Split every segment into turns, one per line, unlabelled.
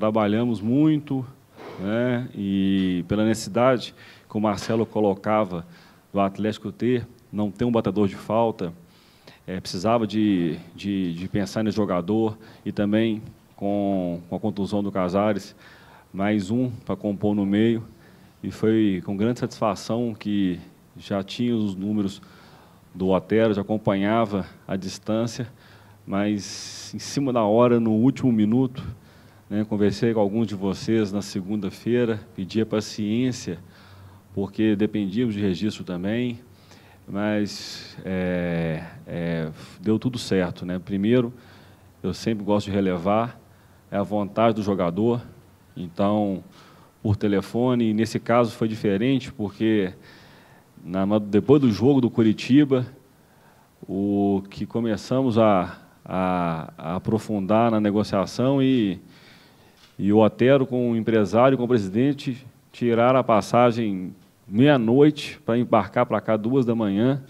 trabalhamos muito, né? e pela necessidade que o Marcelo colocava do Atlético ter, não ter um batedor de falta, é, precisava de, de, de, pensar no jogador e também com, com a contusão do Casares, mais um para compor no meio. E foi com grande satisfação que já tinha os números do Otero, já acompanhava a distância, mas em cima da hora, no último minuto, né? Conversei com alguns de vocês na segunda-feira, pedi a paciência, porque dependíamos de registro também, mas é, é, deu tudo certo. Né? Primeiro, eu sempre gosto de relevar, é a vontade do jogador, então, por telefone, e nesse caso foi diferente, porque na, depois do jogo do Curitiba, o que começamos a, a, a, aprofundar na negociação e e o Otero, com o empresário, com o presidente, tiraram a passagem meia-noite para embarcar para cá duas da manhã.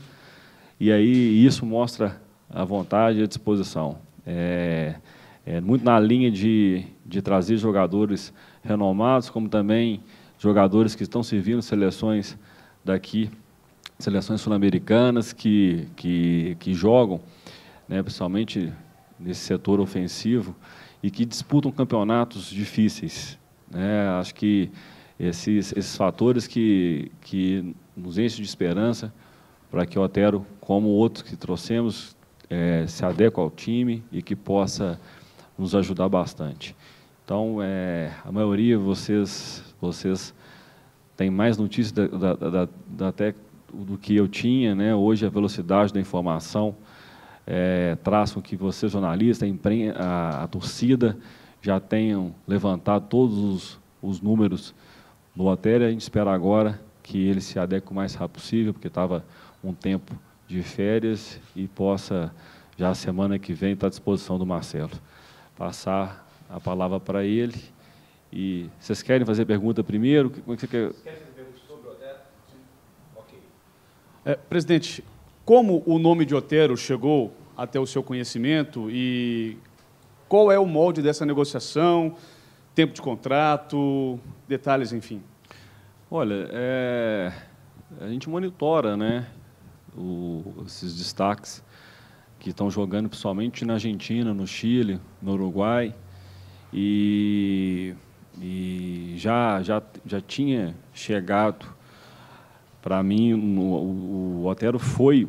E aí isso mostra a vontade e a disposição. É, é muito na linha de, de trazer jogadores renomados, como também jogadores que estão servindo seleções daqui, seleções sul-americanas que, que, que jogam, né, principalmente nesse setor ofensivo e que disputam campeonatos difíceis. Né? Acho que esses, esses fatores que, que nos enchem de esperança para que o Otero, como outros que trouxemos, é, se adeque ao time e que possa nos ajudar bastante. Então, é, a maioria vocês vocês tem mais notícias da, da, da, da até do que eu tinha, né? Hoje a velocidade da informação é, traz com que você, jornalista, a, a, torcida, já tenham levantado todos os, os números do hotel. A gente espera agora que ele se adeque o mais rápido possível, porque estava um tempo de férias e possa, já semana que vem, estar tá à disposição do Marcelo. Passar a palavra para ele. E
vocês querem fazer pergunta primeiro? Como é que você quer? fazer pergunta sobre o Odete? Ok. É, presidente, como o nome de Otero chegou até o seu conhecimento e qual é o molde dessa negociação, tempo de contrato, detalhes, enfim? Olha, é... a gente
monitora né, o... esses destaques que estão jogando principalmente na Argentina, no Chile, no Uruguai. E, e já, já, já tinha chegado para mim, no, o, o Otero foi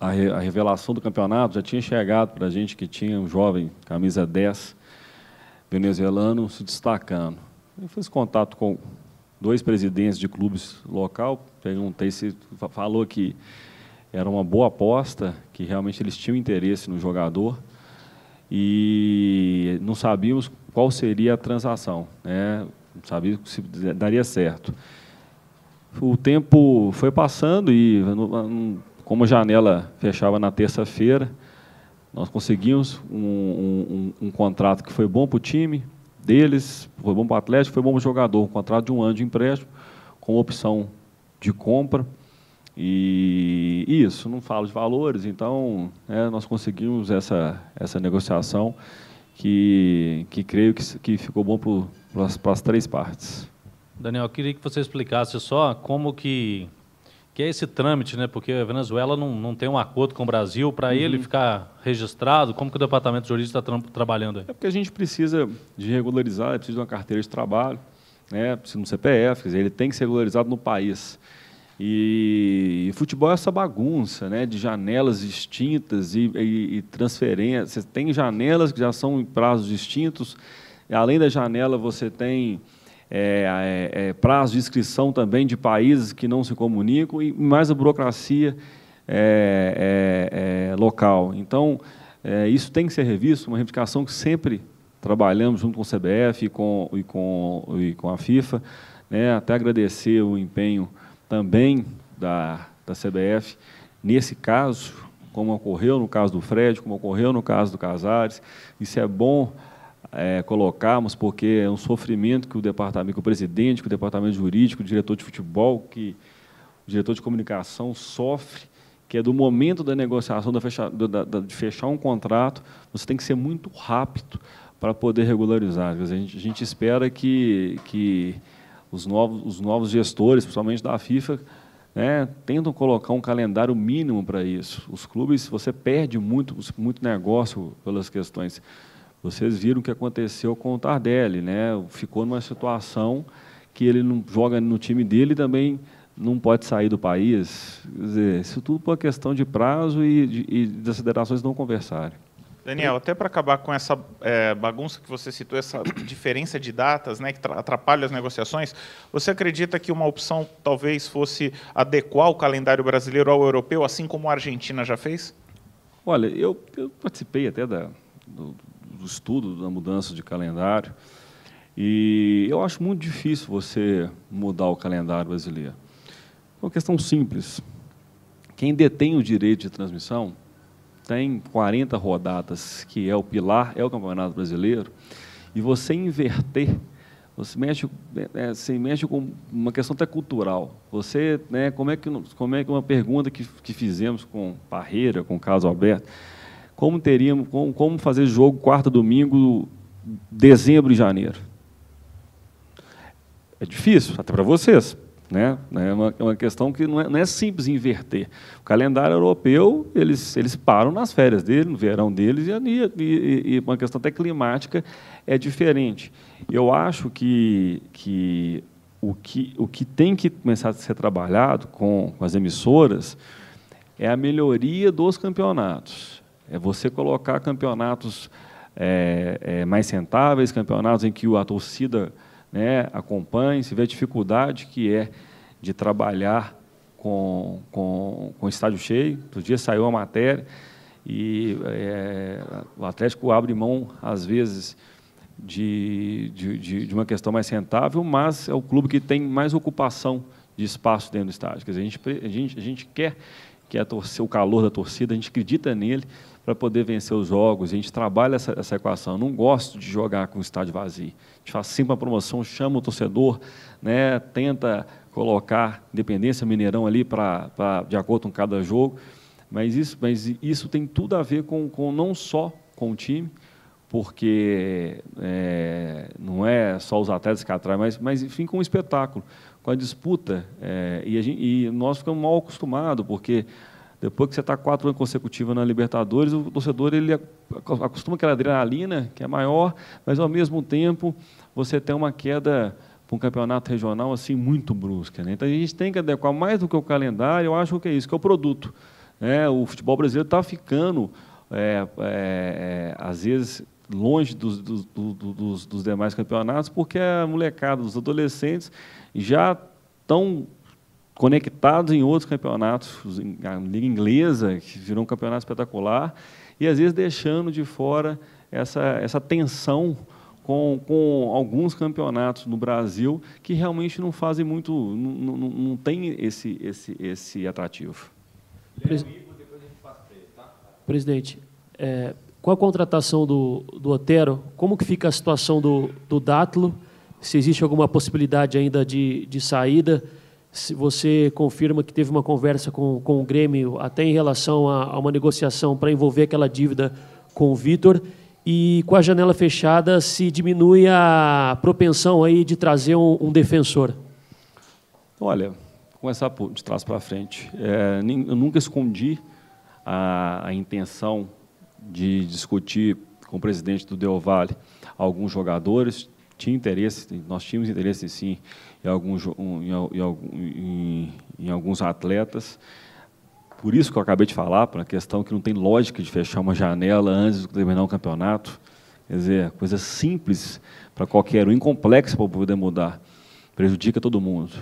a, re, a, revelação do campeonato, já tinha chegado para a gente que tinha um jovem, camisa 10, venezuelano, se destacando. Eu fiz contato com dois presidentes de clubes local, perguntei se falou que era uma boa aposta, que realmente eles tinham interesse no jogador e não sabíamos qual seria a transação, né? não sabíamos se daria certo o tempo foi passando e, como a janela fechava na terça-feira, nós conseguimos um, um, um, contrato que foi bom para o time deles, foi bom para o Atlético, foi bom para o jogador. Um contrato de um ano de empréstimo, com opção de compra. E isso, não falo de valores, então né, nós conseguimos essa, essa negociação que, que creio que, que ficou bom para as três partes. Daniel, eu queria que você explicasse só como que, que é esse trâmite, né? Porque a Venezuela não, não tem um acordo com o Brasil para uhum. ele ficar registrado. Como que o departamento jurídico está tra trabalhando aí? É porque a gente precisa de regularizar, precisa de uma carteira de trabalho, né? precisa de um CPF, quer dizer, ele tem que ser regularizado no país. E, e futebol é essa bagunça, né? De janelas distintas e, e, e transferências. Tem janelas que já são em prazos distintos. Além da janela, você tem é, é, é, prazo de inscrição também de países que não se comunicam e mais a burocracia é, é, local. Então, isso tem que ser revisto, uma reivindicação que sempre trabalhamos junto com o CBF e com, e com, e com a FIFA, né, até agradecer o empenho também da, da CBF nesse caso, como ocorreu no caso do Fred, como ocorreu no caso do Casares. Isso é bom é, colocarmos, porque é um sofrimento que o departamento, que o presidente, que o departamento jurídico, o diretor de futebol, que o diretor de comunicação sofre, que é do momento da negociação, da fecha, da, da, de fechar um contrato, você tem que ser muito rápido para poder regularizar. Dizer, a, gente, a gente, espera que, que os, novos, os novos gestores, principalmente da FIFA, né, tentam colocar um calendário mínimo para isso. Os clubes, você perde muito, muito negócio pelas questões vocês viram o que aconteceu com o Tardelli, né? Ficou numa situação que ele não joga no time dele e também não pode sair do país. Quer dizer, isso tudo por questão de prazo e, de, e das federações não conversarem.
Daniel, até para acabar com essa é, bagunça que você citou, essa diferença de datas né, que atrapalha as negociações, você acredita que uma opção talvez fosse adequar o calendário brasileiro ao europeu, assim como a Argentina já fez? Olha, eu, eu participei até da,
do, do estudo da mudança de calendário. E eu acho muito difícil você mudar o calendário brasileiro. É uma questão simples. Quem detém o direito de transmissão tem 40 rodadas, que é o pilar, é o Campeonato Brasileiro, e você inverter, você mexe, é, você mexe com uma questão até cultural. Você, né, como, é que, como é que uma pergunta que, que fizemos com Parreira, com o caso Alberto, como teríamos, como, como fazer jogo quarta, domingo, dezembro e janeiro. É difícil, até para vocês. Né? É uma, é uma questão que não é, não é, simples inverter. O calendário europeu, eles, eles param nas férias dele, no verão deles, e, e, e uma questão até climática é diferente. Eu acho que, que, o, que o que tem que começar a ser trabalhado com, com as emissoras é a melhoria dos campeonatos. É você colocar campeonatos é, é, mais rentáveis, campeonatos em que a torcida né, acompanhe, se vê a dificuldade que é de trabalhar com, com, com estádio cheio. Outro dia saiu a matéria e é, o Atlético abre mão, às vezes, de, de, de, uma questão mais rentável, mas é o clube que tem mais ocupação de espaço dentro do estádio. Quer dizer, a gente, a gente, a gente quer que a torcida, o calor da torcida, a gente acredita nele, para poder vencer os jogos. A gente trabalha essa, essa equação. Eu não gosto de jogar com o estádio vazio. A gente faz sempre uma promoção, chama o torcedor, né, tenta colocar Independência Mineirão ali pra, pra, de acordo com cada jogo. Mas isso, mas isso tem tudo a ver com, com não só com o time, porque é, não é só os atletas que atraem, mas, mas enfim, com o espetáculo, com a disputa. É, e, a gente, e, nós ficamos mal acostumados, porque depois que você está quatro anos consecutivos na Libertadores, o torcedor ele acostuma aquela adrenalina que é maior, mas ao mesmo tempo você tem uma queda para um campeonato regional assim muito brusca. Né? Então a gente tem que adequar mais do que o calendário. Eu acho que é isso, que é o produto. Né? O futebol brasileiro está ficando é, é, é, às vezes longe dos, dos, dos, dos demais campeonatos, porque a molecada, os adolescentes já estão conectados em outros campeonatos, a Liga Inglesa, que virou um campeonato espetacular, e às vezes deixando de fora essa, essa tensão com, com alguns campeonatos no Brasil que realmente não fazem muito, não, não, não tem esse, esse, esse atrativo. Presidente, é, com a contratação do, do Otero, como que fica a situação do, do Dátilo? Se existe alguma possibilidade ainda de, de saída? se você confirma que teve uma conversa com, com o Grêmio, até em relação a, a uma negociação para envolver aquela dívida com o Vitor, e com a janela fechada se diminui a propensão aí de trazer um, um defensor? Olha, começar de trás para frente. É, eu nunca escondi a, a, intenção de discutir com o presidente do Del Valle alguns jogadores tinha interesse, nós tínhamos interesse sim em alguns, em, em, em alguns atletas. Por isso que eu acabei de falar, para a questão que não tem lógica de fechar uma janela antes de terminar um campeonato. Quer dizer, coisa simples para qualquer um, incomplexa para poder mudar. Prejudica todo mundo.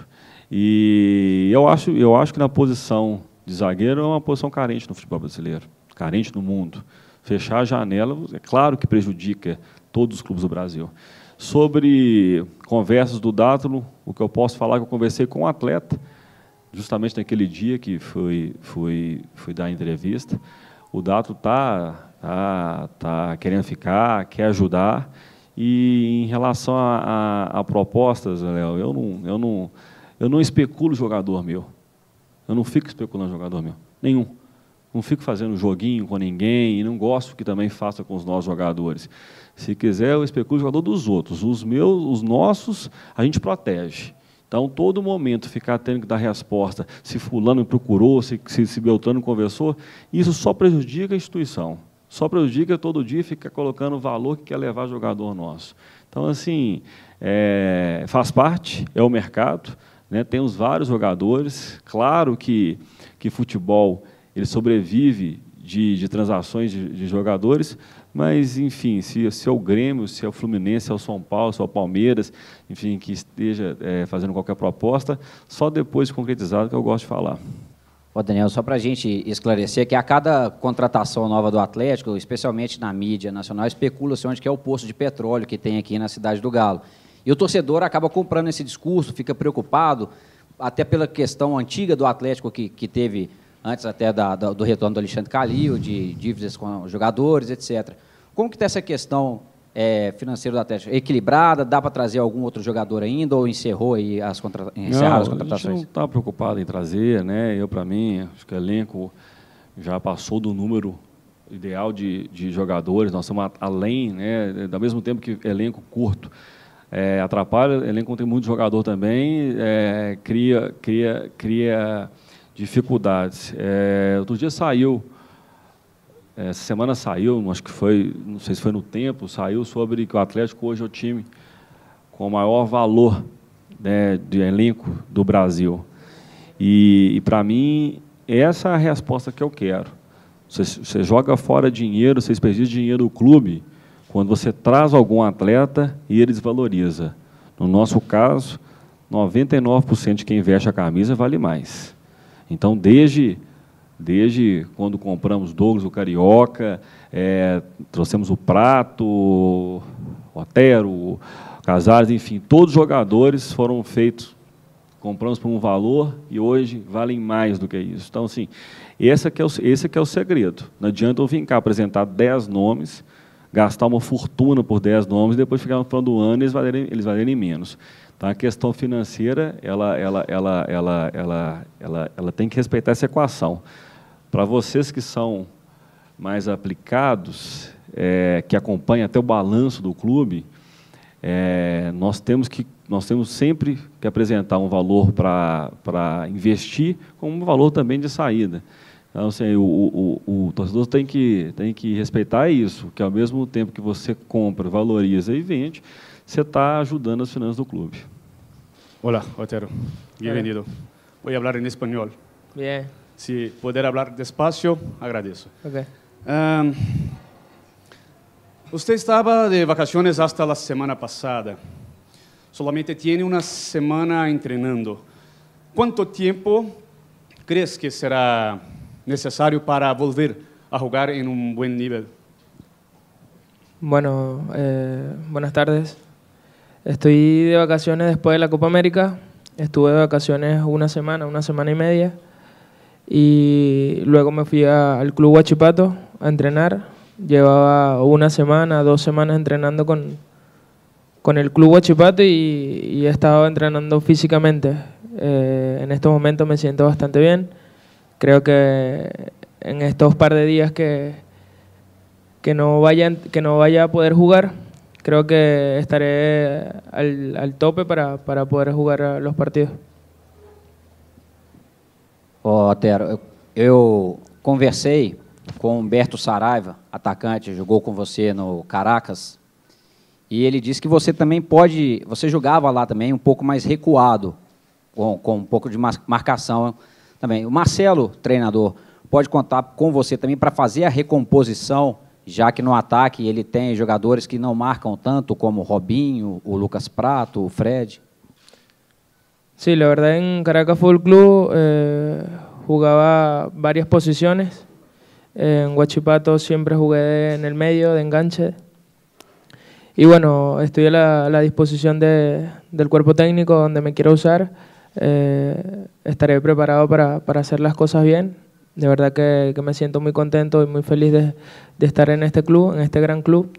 E eu acho, eu acho que na posição de zagueiro é uma posição carente no futebol brasileiro, carente no mundo. Fechar a janela, é claro que prejudica todos os clubes do Brasil. Sobre conversas do Dátulo, o que eu posso falar é que eu conversei com um atleta, justamente naquele dia que fui, fui, fui dar a entrevista. O Dátulo está tá, tá querendo ficar, quer ajudar. E em relação a, a, a propostas, Léo, eu não, eu, não, eu não especulo jogador meu. Eu não fico especulando jogador meu. Nenhum. Não fico fazendo joguinho com ninguém e não gosto que também faça com os nossos jogadores. Se quiser, eu especulo o jogador dos outros. Os meus, os nossos, a gente protege. Então, todo momento ficar tendo que dar resposta se fulano me procurou, se, se, se Beltrano conversou, isso só prejudica a instituição. Só prejudica todo dia ficar colocando o valor que quer levar jogador nosso. Então, assim, é, faz parte, é o mercado. Né? Temos vários jogadores. Claro que, que futebol ele sobrevive de, de transações de, de, jogadores, mas, enfim, se, se é o Grêmio, se é o Fluminense, se é o São Paulo, se é o Palmeiras, enfim, que esteja é, fazendo qualquer proposta, só depois de concretizado que eu gosto de falar. Ô Daniel, só para a gente esclarecer que a cada contratação nova do Atlético, especialmente na mídia nacional, especula-se onde que é o poço de petróleo que tem aqui na cidade do Galo. E o torcedor acaba comprando esse discurso, fica preocupado, até pela questão antiga do Atlético que, que teve antes até da, da, do retorno do Alexandre Calil, de dívidas com jogadores, etc. Como que está essa questão é, financeira do Atlético? Equilibrada? Dá para trazer algum outro jogador ainda ou encerrou aí as, contra... não, as contratações? A gente não está preocupado em trazer, né? Eu, para mim, acho que o elenco já passou do número ideal de, de jogadores, nós estamos além, né? Ao mesmo tempo que elenco curto é, atrapalha, elenco tem muito jogador também, é, cria, cria, cria dificuldades. É, outro dia saiu, é, essa semana saiu, acho que foi, não sei se foi no tempo, saiu sobre que o Atlético hoje é o time com o maior valor né, de elenco do Brasil. E, e para mim, essa é a resposta que eu quero. Você, você joga fora dinheiro, você desperdiça dinheiro do clube quando você traz algum atleta e ele desvaloriza. No nosso caso, 99% de quem veste a camisa vale mais. Então, desde, desde quando compramos Douglas, o Carioca, é, trouxemos o Prato, o Otero, o Casares, enfim, todos os jogadores foram feitos, compramos por um valor e hoje valem mais do que isso. Então, assim, esse é que é o, esse é é o segredo. Não adianta eu vir cá apresentar 10 nomes gastar uma fortuna por 10 nomes e depois ficar falando final do ano eles valerem, eles valerem menos. Então, a questão financeira, ela, ela, ela, ela, ela, ela, ela tem que respeitar essa equação. Para vocês que são mais aplicados, é, que acompanham até o balanço do clube, é, nós temos que nós temos sempre que apresentar um valor para investir, como um valor também de saída. Então, assim, o, o, o, o, torcedor tem que, tem que respeitar isso, que ao mesmo tempo que você compra, valoriza e vende, você está ajudando as finanças do
clube. Olá, Otero. Bem-vindo. Vou falar em espanhol. Bien. Se puder falar despacio, agradeço. Ok. Um, você estava de vacaciones até a semana passada. Solamente tem uma semana treinando. Quanto tempo crees que será necesario para volver a jugar en un buen nivel?
Bueno, eh, buenas tardes. Estoy de vacaciones después de la Copa América. Estuve de vacaciones una semana, una semana y media. Y luego me fui al Club Huachipato a entrenar. Llevaba una semana, dos semanas entrenando con, con el Club Huachipato y, he estado entrenando físicamente. Eh, en estos momentos me siento bastante bien. creo que en estos par de días que, que, no, vaya, que no vaya a poder jugar, creo que estaré al, al tope para, para, poder jugar los partidos.
Ó, oh, eu conversei com Humberto Saraiva, atacante, jogou com você no Caracas, e ele disse que você também pode, você jogava lá também um pouco mais recuado, com, com um pouco de marcação também. O Marcelo, treinador, pode contar com você também para fazer a recomposição, já que
no ataque ele tem jogadores que não marcam tanto, como o Robinho, o Lucas Prato, o Fred. Sí, la verdad en Caracas Fútbol Club eh, jugaba varias posiciones. En Huachipato siempre jugué en el medio, de enganche. Y bueno, estoy a la, la disposición de, del cuerpo técnico donde me quiero usar. Eh, estaré preparado para, para, hacer las cosas bien. De verdad que, que, me siento muy contento y muy feliz de, de estar en este club, en este gran club,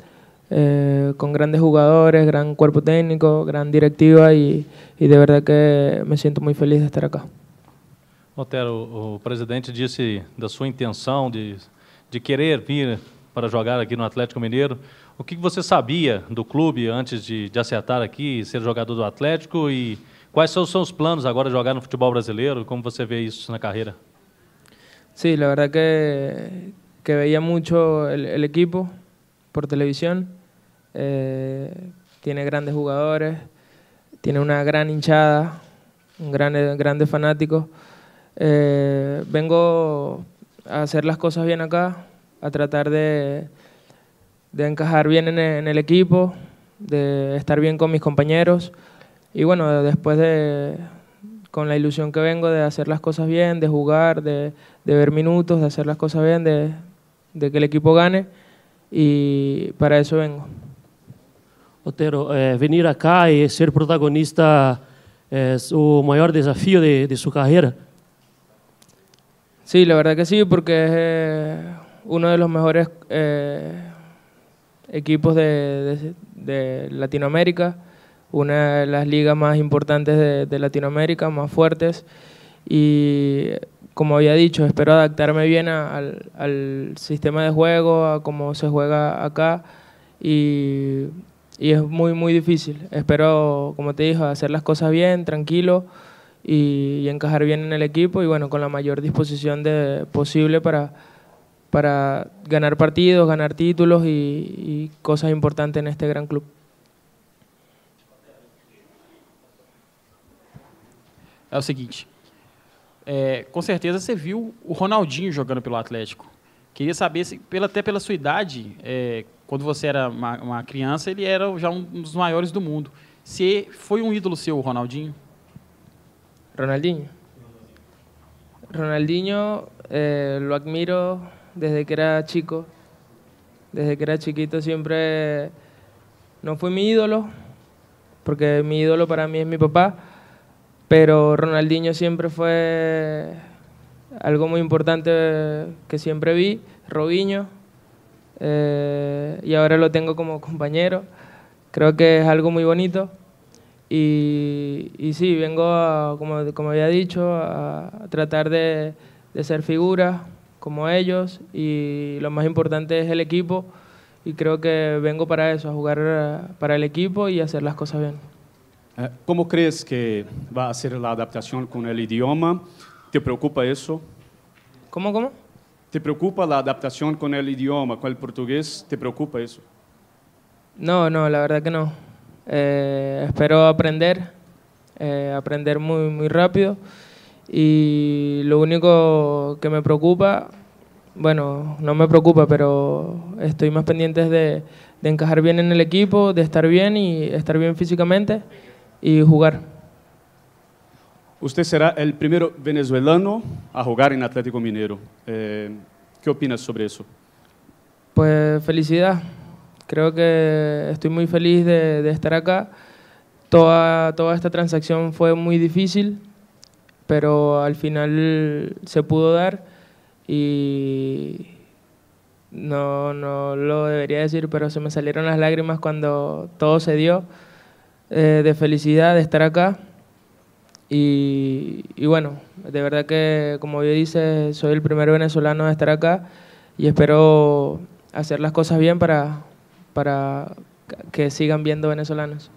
eh, con grandes jugadores, gran cuerpo técnico, gran directiva y, y de verdad que me siento muy feliz de estar acá.
Otero,
o presidente disse da sua intenção de, de querer vir para jogar aqui no Atlético Mineiro. O que você sabia do clube antes de, de acertar aqui, ser jogador do Atlético e ¿Cuáles son sus planos ahora de jugar el fútbol brasileño? ¿Cómo se ve eso en la carrera?
Sí, la verdad que, que veía mucho el, equipo por televisión. Eh, tiene grandes jugadores, tiene una gran hinchada, un gran, grandes fanáticos. Eh, vengo a hacer las cosas bien acá, a tratar de, encajar bien en en el equipo, de estar bien con mis compañeros. Y bueno, después de, con la ilusión que vengo de hacer las cosas bien, de jugar, de, de ver minutos, de hacer las cosas bien, de, de, que el equipo gane, y para eso vengo. Otero, eh, venir acá y ser protagonista es su mayor desafío de, de, su carrera. Sí, la verdad que sí, porque es eh, uno de los mejores eh, equipos de, de Latinoamérica una de las ligas más importantes de, Latinoamérica, más fuertes. Y como había dicho, espero adaptarme bien al, sistema de juego, a cómo se juega acá. Y, es muy, muy difícil. Espero, como te dije, hacer las cosas bien, tranquilo y, encajar bien en el equipo y bueno, con la mayor disposición de, posible para, para ganar partidos, ganar títulos y cosas importantes en este gran club. é o seguinte. É, com certeza
você viu o Ronaldinho jogando pelo Atlético. Queria saber, se, pela, até pela sua idade,
é, quando você era uma, uma, criança, ele era já um dos maiores do mundo. Se foi
um ídolo seu, o Ronaldinho? Ronaldinho? Ronaldinho, eh, lo admiro desde que era chico. Desde que era chiquito siempre no fue mi ídolo, porque mi ídolo para mí es mi papá Pero Ronaldinho siempre fue algo muy importante que siempre vi, Robinho, eh, y ahora lo tengo como compañero. Creo que es algo muy bonito. Y, sí, vengo, como, había dicho, a, tratar de ser figuras como ellos y lo más importante es el equipo y creo que vengo para eso, a jugar eh, para el equipo y hacer las cosas bien.
Eh, ¿Cómo crees que va a ser la adaptación con el idioma? ¿Te preocupa eso? ¿Cómo, cómo? ¿Te preocupa la adaptación con el idioma, con el portugués? ¿Te preocupa eso?
No, no, la verdad que no. Eh, espero aprender, eh, aprender muy, muy rápido. Y lo único que me preocupa, bueno, no me preocupa, pero estoy más pendiente de encajar bien en el equipo, de estar bien y estar bien físicamente y jugar.
Usted será el primero venezolano a jugar en Atlético minero eh, ¿Qué opinas sobre eso?
Pues felicidad. Creo que estoy muy feliz de, estar acá. Toda, esta transacción fue muy difícil, pero al final se pudo dar y no, no lo debería decir, pero se me salieron las lágrimas cuando todo se dio. Eh, de felicidad de estar acá. Y, y, bueno, de verdad que, como yo dice, soy el primer venezolano de estar acá y espero hacer las cosas bien para, para que sigan viendo venezolanos.